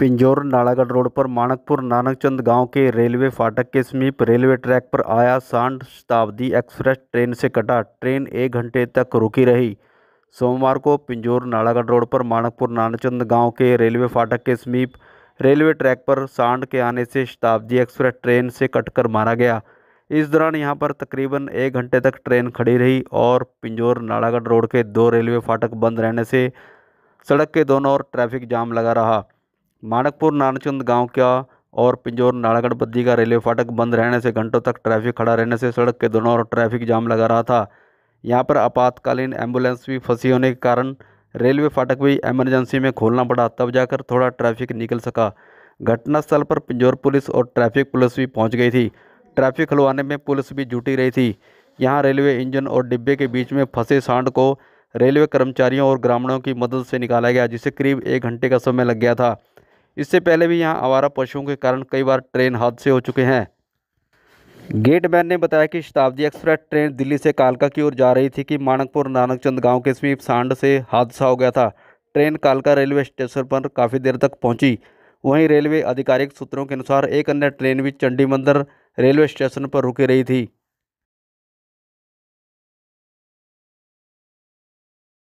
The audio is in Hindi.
पिंजौर नालागढ़ रोड पर मानकपुर नानकचंद गांव के रेलवे फाटक के समीप रेलवे ट्रैक पर आया सांड शताब्दी एक्सप्रेस ट्रेन से कटा ट्रेन एक घंटे तक रुकी रही सोमवार को पिंजौर नालागढ़ रोड पर मानकपुर नानकचंद गांव के रेलवे फाटक के समीप रेलवे ट्रैक पर सांड के आने से शताब्दी एक्सप्रेस ट्रेन से कटकर मारा गया इस दौरान यहाँ पर तकरीबन एक घंटे तक ट्रेन खड़ी रही और पिंजौर नालागढ़ रोड के दो रेलवे फाटक बंद रहने से सड़क के दोनों ओर ट्रैफिक जाम लगा रहा मानकपुर नानचंद गांव का और पिंजौर नालागढ़ बद्दी का रेलवे फाटक बंद रहने से घंटों तक ट्रैफिक खड़ा रहने से सड़क के दोनों ओर ट्रैफिक जाम लगा रहा था यहाँ पर आपातकालीन एम्बुलेंस भी फंसी होने के कारण रेलवे फाटक भी एमरजेंसी में खोलना पड़ा तब जाकर थोड़ा ट्रैफिक निकल सका घटनास्थल पर पिंजौर पुलिस और ट्रैफिक पुलिस भी पहुँच गई थी ट्रैफिक खुलवाने में पुलिस भी जुटी रही थी यहाँ रेलवे इंजन और डिब्बे के बीच में फंसे सांड को रेलवे कर्मचारियों और ग्रामीणों की मदद से निकाला गया जिसे करीब एक घंटे का समय लग गया था इससे पहले भी यहाँ आवारा पशुओं के कारण कई बार ट्रेन हादसे हो चुके हैं गेटमैन ने बताया कि शताब्दी एक्सप्रेस ट्रेन दिल्ली से कालका की ओर जा रही थी कि मानकपुर नानकचंद गांव के समीप सांड से हादसा हो गया था ट्रेन कालका रेलवे स्टेशन पर काफ़ी देर तक पहुंची वहीं रेलवे आधिकारिक सूत्रों के अनुसार एक अन्य ट्रेन भी चंडी मंदिर रेलवे स्टेशन पर रुकी रही थी